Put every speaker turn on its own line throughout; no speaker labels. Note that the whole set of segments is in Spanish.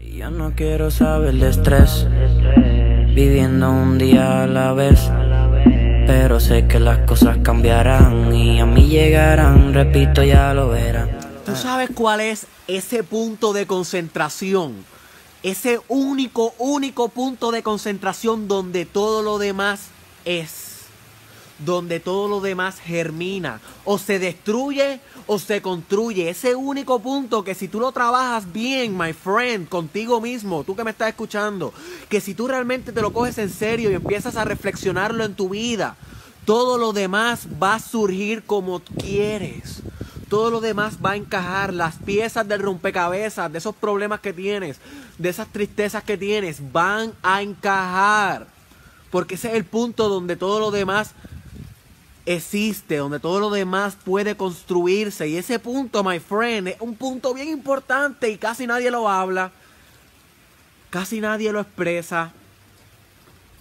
yo no quiero saber de estrés, viviendo un día a la vez. Pero sé que las cosas cambiarán y a mí llegarán, repito, ya lo verán. ¿Tú sabes cuál es ese punto de concentración? Ese único, único punto de concentración donde todo lo demás es donde todo lo demás germina. O se destruye o se construye. Ese único punto que si tú lo trabajas bien, my friend, contigo mismo, tú que me estás escuchando, que si tú realmente te lo coges en serio y empiezas a reflexionarlo en tu vida, todo lo demás va a surgir como quieres. Todo lo demás va a encajar. Las piezas del rompecabezas, de esos problemas que tienes, de esas tristezas que tienes, van a encajar. Porque ese es el punto donde todo lo demás existe, donde todo lo demás puede construirse. Y ese punto, my friend, es un punto bien importante y casi nadie lo habla, casi nadie lo expresa,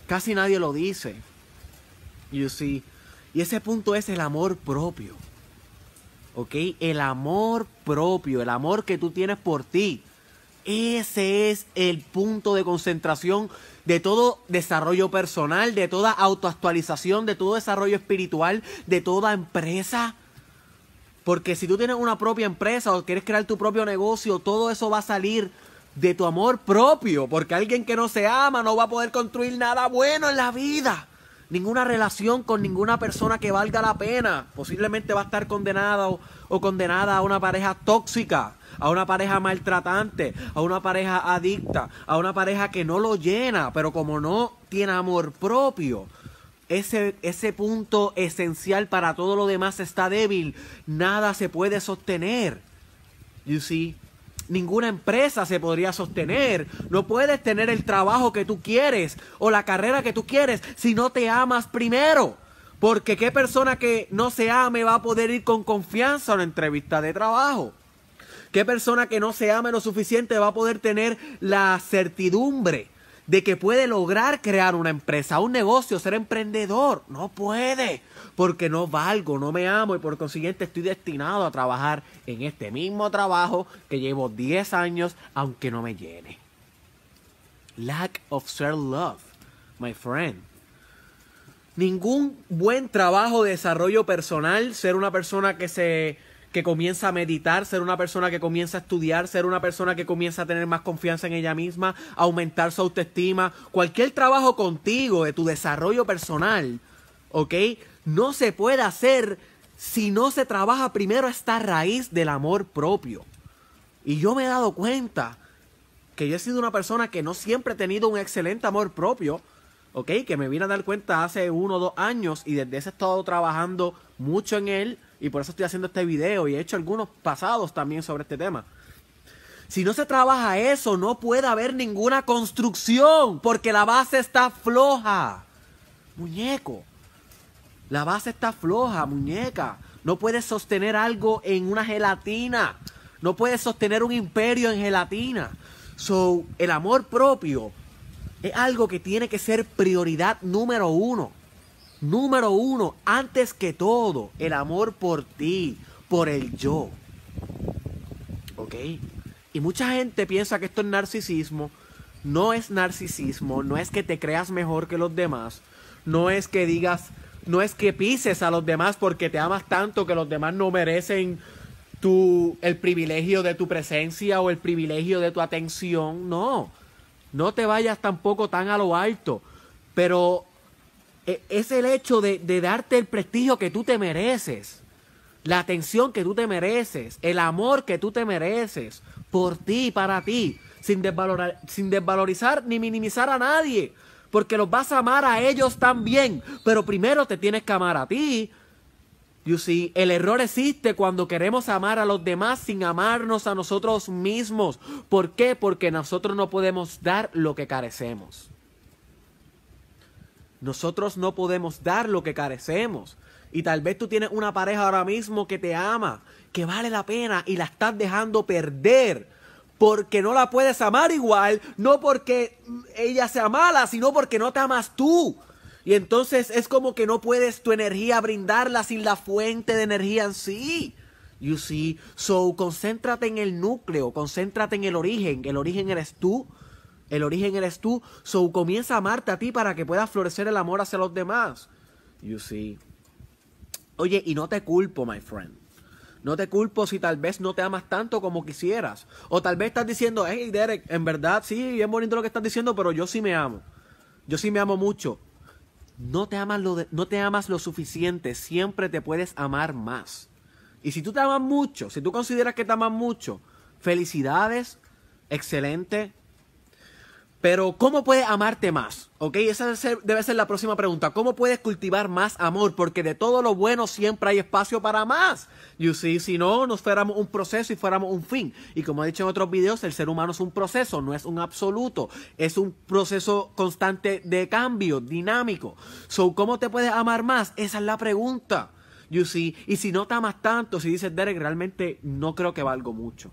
casi nadie lo dice. You see? Y ese punto es el amor propio. ¿Ok? El amor propio, el amor que tú tienes por ti. Ese es el punto de concentración de todo desarrollo personal, de toda autoactualización, de todo desarrollo espiritual, de toda empresa. Porque si tú tienes una propia empresa o quieres crear tu propio negocio, todo eso va a salir de tu amor propio. Porque alguien que no se ama no va a poder construir nada bueno en la vida ninguna relación con ninguna persona que valga la pena. Posiblemente va a estar condenada o, condenada a una pareja tóxica, a una pareja maltratante, a una pareja adicta, a una pareja que no lo llena, pero como no tiene amor propio. Ese, ese punto esencial para todo lo demás está débil. Nada se puede sostener. You see? ninguna empresa se podría sostener. No puedes tener el trabajo que tú quieres o la carrera que tú quieres si no te amas primero. Porque qué persona que no se ame va a poder ir con confianza a una entrevista de trabajo. ¿Qué persona que no se ame lo suficiente va a poder tener la certidumbre de que puede lograr crear una empresa, un negocio, ser emprendedor? No puede porque no valgo, no me amo y por consiguiente estoy destinado a trabajar en este mismo trabajo que llevo 10 años aunque no me llene. Lack of self-love, my friend. Ningún buen trabajo de desarrollo personal, ser una persona que se que comienza a meditar, ser una persona que comienza a estudiar, ser una persona que comienza a tener más confianza en ella misma, aumentar su autoestima, cualquier trabajo contigo de tu desarrollo personal, ¿ok? no se puede hacer si no se trabaja primero esta raíz del amor propio. Y yo me he dado cuenta que yo he sido una persona que no siempre he tenido un excelente amor propio, ¿ok? Que me vine a dar cuenta hace uno o dos años y desde ese he estado trabajando mucho en él y por eso estoy haciendo este video y he hecho algunos pasados también sobre este tema. Si no se trabaja eso, no puede haber ninguna construcción porque la base está floja. Muñeco. La base está floja, muñeca. No puedes sostener algo en una gelatina. No puedes sostener un imperio en gelatina. So, el amor propio es algo que tiene que ser prioridad número uno. Número uno, antes que todo, el amor por ti, por el yo. ¿Ok? Y mucha gente piensa que esto es narcisismo. No es narcisismo, no es que te creas mejor que los demás, no es que digas no es que pises a los demás porque te amas tanto que los demás no merecen tu, el privilegio de tu presencia o el privilegio de tu atención. No, no te vayas tampoco tan a lo alto. Pero e, es el hecho de, darte el prestigio que tú te mereces, la atención que tú te mereces, el amor que tú te mereces por ti y para ti, sin, sin desvalorizar ni minimizar a nadie porque los vas a amar a ellos también. Pero primero te tienes que amar a ti. You see, el error existe cuando queremos amar a los demás sin amarnos a nosotros mismos. ¿Por qué? Porque nosotros no podemos dar lo que carecemos. Nosotros no podemos dar lo que carecemos. Y tal vez tú tienes una pareja ahora mismo que te ama, que vale la pena y la estás dejando perder porque no la puedes amar igual, no porque ella sea mala, sino porque no te amas tú. Y entonces es como que no puedes tu energía brindarla sin la fuente de energía en sí. You see, so concéntrate en el núcleo, concéntrate en el origen. El origen eres tú, el origen eres tú. So comienza a amarte a ti para que pueda florecer el amor hacia los demás. You see. Oye, y no te culpo, my friend. No te culpo si tal vez no te amas tanto como quisieras. O tal vez estás diciendo, hey Derek, en verdad sí, es bonito lo que estás diciendo, pero yo sí me amo. Yo sí me amo mucho. No te amas lo, no te amas lo suficiente, siempre te puedes amar más. Y si tú te amas mucho, si tú consideras que te amas mucho, felicidades, excelente, pero, ¿cómo puedes amarte más? ¿Ok? Esa debe ser la próxima pregunta. ¿Cómo puedes cultivar más amor? Porque de todo lo bueno siempre hay espacio para más. You see, si no, nos fuéramos un proceso y fuéramos un fin. Y como he dicho en otros videos, el ser humano es un proceso, no es un absoluto. Es un proceso constante de cambio, dinámico. So, ¿cómo te puedes amar más? Esa es la pregunta. You see, y si no te amas tanto, si dices, Derek, realmente no creo que valgo mucho.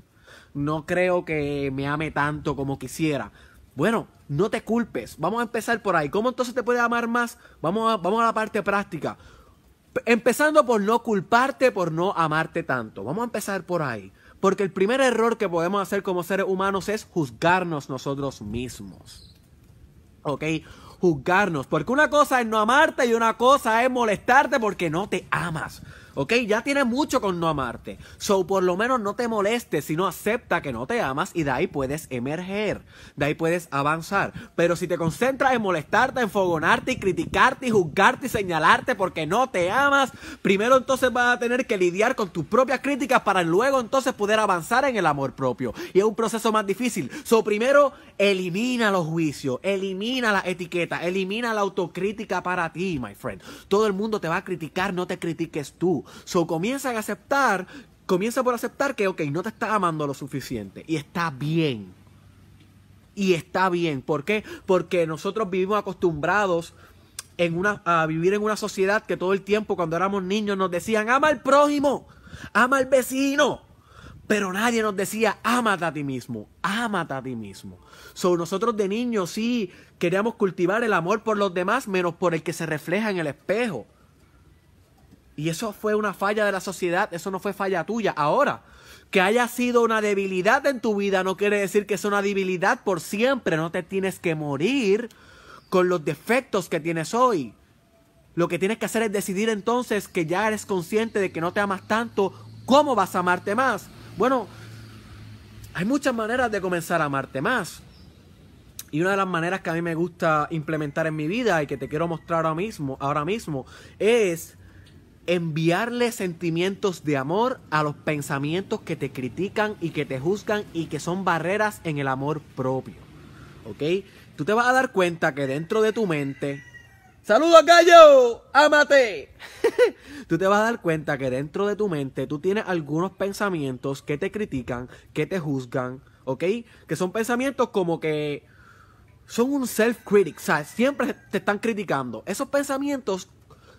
No creo que me ame tanto como quisiera bueno, no te culpes. Vamos a empezar por ahí. ¿Cómo entonces te puede amar más? Vamos a, vamos a la parte práctica. empezando por no culparte, por no amarte tanto. Vamos a empezar por ahí. Porque el primer error que podemos hacer como seres humanos es juzgarnos nosotros mismos. ¿Ok? Juzgarnos. Porque una cosa es no amarte y una cosa es molestarte porque no te amas. ¿ok? Ya tiene mucho con no amarte. So, por lo menos no te molestes, sino acepta que no te amas y de ahí puedes emerger, de ahí puedes avanzar. Pero si te concentras en molestarte, enfogonarte y criticarte y juzgarte y señalarte porque no te amas, primero entonces vas a tener que lidiar con tus propias críticas para luego entonces poder avanzar en el amor propio. Y es un proceso más difícil. So, primero Elimina los juicios, elimina la etiqueta, elimina la autocrítica para ti, my friend. Todo el mundo te va a criticar, no te critiques tú. So comienza a aceptar, comienza por aceptar que, ok, no te está amando lo suficiente y está bien. Y está bien. ¿Por qué? Porque nosotros vivimos acostumbrados en una, a vivir en una sociedad que todo el tiempo cuando éramos niños nos decían, ama al prójimo, ama al vecino, pero nadie nos decía, ámate a ti mismo, ámate a ti mismo. nosotros de niños sí queríamos cultivar el amor por los demás, menos por el que se refleja en el espejo. Y eso fue una falla de la sociedad, eso no fue falla tuya. Ahora, que haya sido una debilidad en tu vida no quiere decir que es una debilidad por siempre. No te tienes que morir con los defectos que tienes hoy. Lo que tienes que hacer es decidir entonces que ya eres consciente de que no te amas tanto, ¿cómo vas a amarte más? Bueno, hay muchas maneras de comenzar a amarte más. Y una de las maneras que a mí me gusta implementar en mi vida y que te quiero mostrar ahora mismo, ahora mismo es enviarle sentimientos de amor a los pensamientos que te critican y que te juzgan y que son barreras en el amor propio. ¿Ok? Tú te vas a dar cuenta que dentro de tu mente Saludos gallo, ámate. tú te vas a dar cuenta que dentro de tu mente tú tienes algunos pensamientos que te critican, que te juzgan, ¿ok? Que son pensamientos como que son un self-critic, o sea, Siempre te están criticando. Esos pensamientos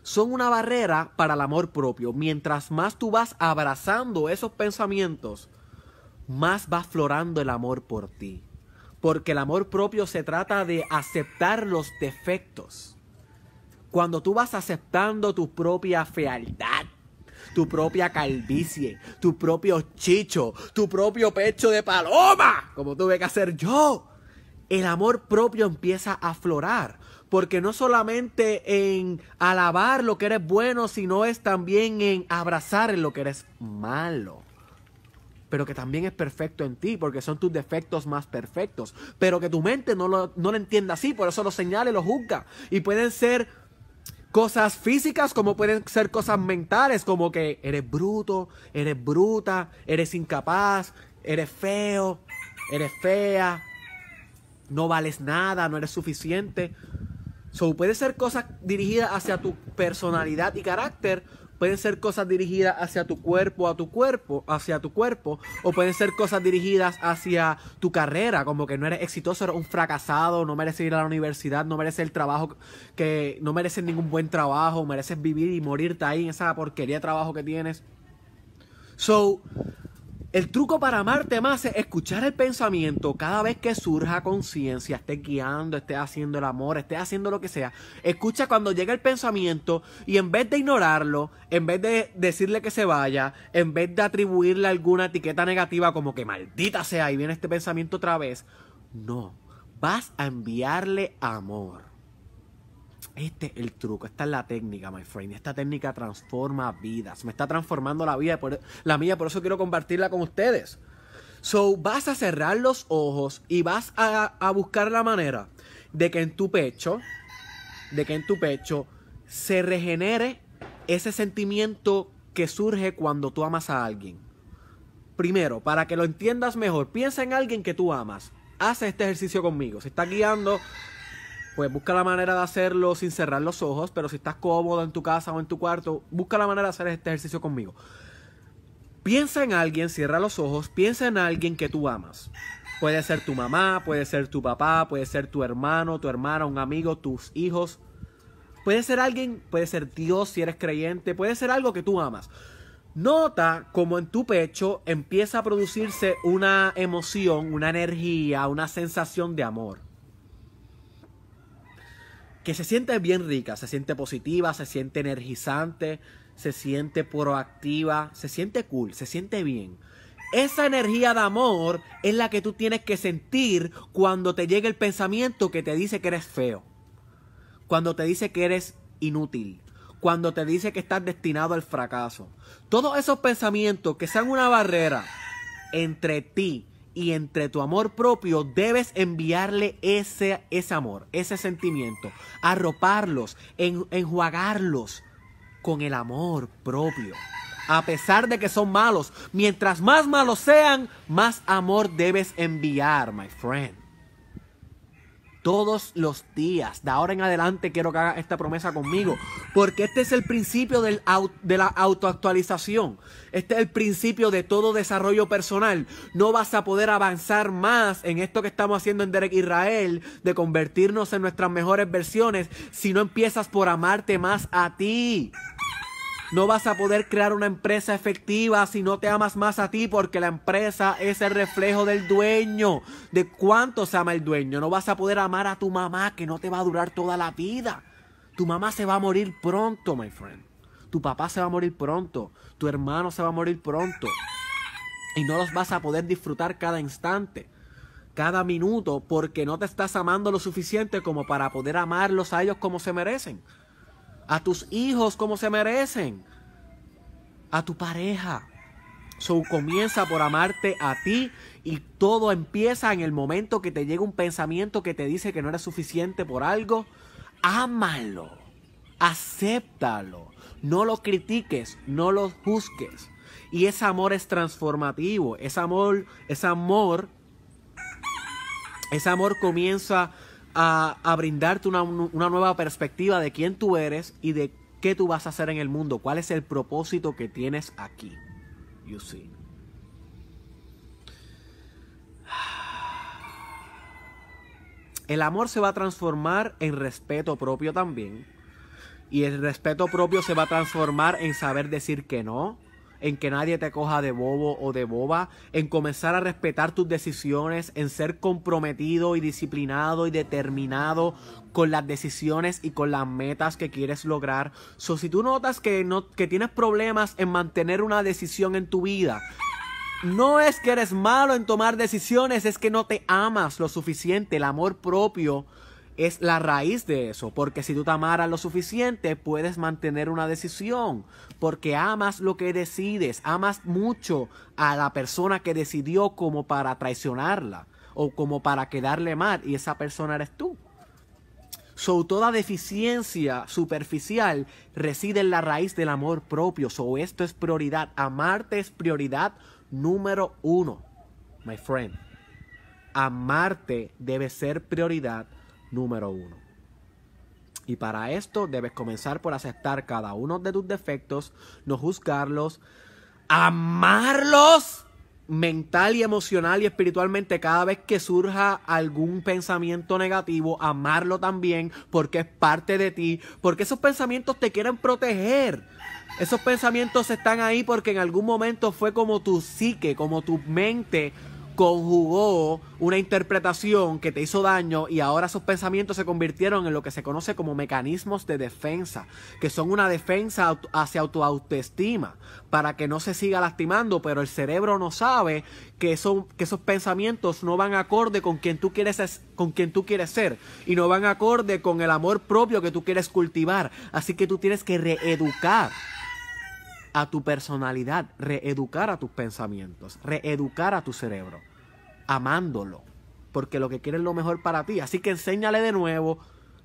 son una barrera para el amor propio. Mientras más tú vas abrazando esos pensamientos, más va florando el amor por ti. Porque el amor propio se trata de aceptar los defectos cuando tú vas aceptando tu propia fealdad, tu propia calvicie, tu propio chicho, tu propio pecho de paloma, como tuve que hacer yo, el amor propio empieza a aflorar. Porque no solamente en alabar lo que eres bueno, sino es también en abrazar lo que eres malo pero que también es perfecto en ti, porque son tus defectos más perfectos. Pero que tu mente no lo, entienda así, por eso lo señala y lo juzga. Y pueden ser cosas físicas como pueden ser cosas mentales, como que eres bruto, eres bruta, eres incapaz, eres feo, eres fea, no vales nada, no eres suficiente. So, puede ser cosas dirigidas hacia tu personalidad y carácter pueden ser cosas dirigidas hacia tu cuerpo, a tu cuerpo, hacia tu cuerpo, o pueden ser cosas dirigidas hacia tu carrera, como que no eres exitoso, eres un fracasado, no mereces ir a la universidad, no mereces el trabajo, que no mereces ningún buen trabajo, mereces vivir y morirte ahí en esa porquería de trabajo que tienes. So, el truco para amarte más es escuchar el pensamiento cada vez que surja conciencia, esté guiando, esté haciendo el amor, esté haciendo lo que sea. Escucha cuando llega el pensamiento y en vez de ignorarlo, en vez de decirle que se vaya, en vez de atribuirle alguna etiqueta negativa como que maldita sea y viene este pensamiento otra vez, no, vas a enviarle amor. Este es el truco, esta es la técnica, my friend. Esta técnica transforma vidas. Me está transformando la vida, la mía, por eso quiero compartirla con ustedes. So, vas a cerrar los ojos y vas a, buscar la manera de que en tu pecho, de que en tu pecho se regenere ese sentimiento que surge cuando tú amas a alguien. Primero, para que lo entiendas mejor, piensa en alguien que tú amas. Haz este ejercicio conmigo. Se está guiando, pues busca la manera de hacerlo sin cerrar los ojos, pero si estás cómodo en tu casa o en tu cuarto, busca la manera de hacer este ejercicio conmigo. Piensa en alguien, cierra los ojos, piensa en alguien que tú amas. Puede ser tu mamá, puede ser tu papá, puede ser tu hermano, tu hermana, un amigo, tus hijos. Puede ser alguien, puede ser Dios si eres creyente, puede ser algo que tú amas. Nota cómo en tu pecho empieza a producirse una emoción, una energía, una sensación de amor que se siente bien rica, se siente positiva, se siente energizante, se siente proactiva, se siente cool, se siente bien. Esa energía de amor es la que tú tienes que sentir cuando te llega el pensamiento que te dice que eres feo, cuando te dice que eres inútil, cuando te dice que estás destinado al fracaso. Todos esos pensamientos que sean una barrera entre ti y entre tu amor propio debes enviarle ese, ese amor, ese sentimiento, arroparlos, en, enjuagarlos con el amor propio. A pesar de que son malos, mientras más malos sean, más amor debes enviar, my friend todos los días. De ahora en adelante quiero que hagas esta promesa conmigo. Porque este es el principio de la autoactualización. Este es el principio de todo desarrollo personal. No vas a poder avanzar más en esto que estamos haciendo en Derek Israel, de convertirnos en nuestras mejores versiones, si no empiezas por amarte más a ti. No vas a poder crear una empresa efectiva si no te amas más a ti porque la empresa es el reflejo del dueño, de cuánto se ama el dueño. No vas a poder amar a tu mamá que no te va a durar toda la vida. Tu mamá se va a morir pronto, my friend. Tu papá se va a morir pronto. Tu hermano se va a morir pronto. Y no los vas a poder disfrutar cada instante cada minuto porque no te estás amando lo suficiente como para poder amarlos a ellos como se merecen a tus hijos como se merecen, a tu pareja. So, comienza por amarte a ti y todo empieza en el momento que te llega un pensamiento que te dice que no eres suficiente por algo. Ámalo, acéptalo, no lo critiques, no lo juzgues. Y ese amor es transformativo, ese amor, ese amor, ese amor comienza a, brindarte una, una nueva perspectiva de quién tú eres y de qué tú vas a hacer en el mundo, cuál es el propósito que tienes aquí. You see. El amor se va a transformar en respeto propio también. Y el respeto propio se va a transformar en saber decir que no, en que nadie te coja de bobo o de boba, en comenzar a respetar tus decisiones, en ser comprometido y disciplinado y determinado con las decisiones y con las metas que quieres lograr. So, si tú notas que, no, que tienes problemas en mantener una decisión en tu vida, no es que eres malo en tomar decisiones, es que no te amas lo suficiente. El amor propio es la raíz de eso, porque si tú te amaras lo suficiente, puedes mantener una decisión, porque amas lo que decides, amas mucho a la persona que decidió como para traicionarla o como para quedarle mal, y esa persona eres tú. So, toda deficiencia superficial reside en la raíz del amor propio. So, esto es prioridad. Amarte es prioridad número uno, my friend. Amarte debe ser prioridad número uno. Y para esto debes comenzar por aceptar cada uno de tus defectos, no juzgarlos, amarlos mental y emocional y espiritualmente cada vez que surja algún pensamiento negativo, amarlo también porque es parte de ti, porque esos pensamientos te quieren proteger. Esos pensamientos están ahí porque en algún momento fue como tu psique, como tu mente conjugó una interpretación que te hizo daño y ahora esos pensamientos se convirtieron en lo que se conoce como mecanismos de defensa, que son una defensa hacia tu autoestima para que no se siga lastimando, pero el cerebro no sabe que, que esos pensamientos no van acorde con quien, tú quieres con quien tú quieres ser y no van acorde con el amor propio que tú quieres cultivar. Así que tú tienes que reeducar a tu personalidad, reeducar a tus pensamientos, reeducar a tu cerebro, amándolo, porque lo que quiere es lo mejor para ti. Así que enséñale de nuevo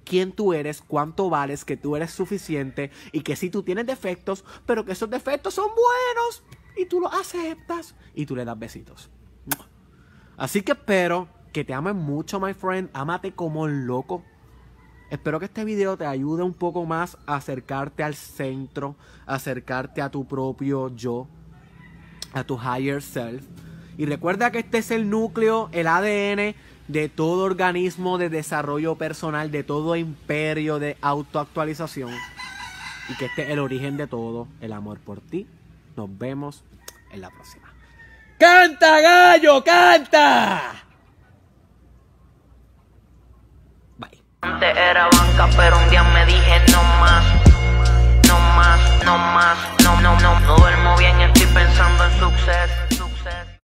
quién tú eres, cuánto vales, que tú eres suficiente y que si tú tienes defectos, pero que esos defectos son buenos y tú los aceptas y tú le das besitos. Así que espero que te amen mucho, my friend. Ámate como loco. Espero que este video te ayude un poco más a acercarte al centro, acercarte a tu propio yo, a tu higher self. Y recuerda que este es el núcleo, el ADN de todo organismo de desarrollo personal, de todo imperio de autoactualización. Y que este es el origen de todo, el amor por ti. Nos vemos en la próxima. ¡Canta, gallo, canta! Antes era banca, pero un día me dije no más, no más, no más, no, no, no. No duermo bien, estoy pensando en suceso.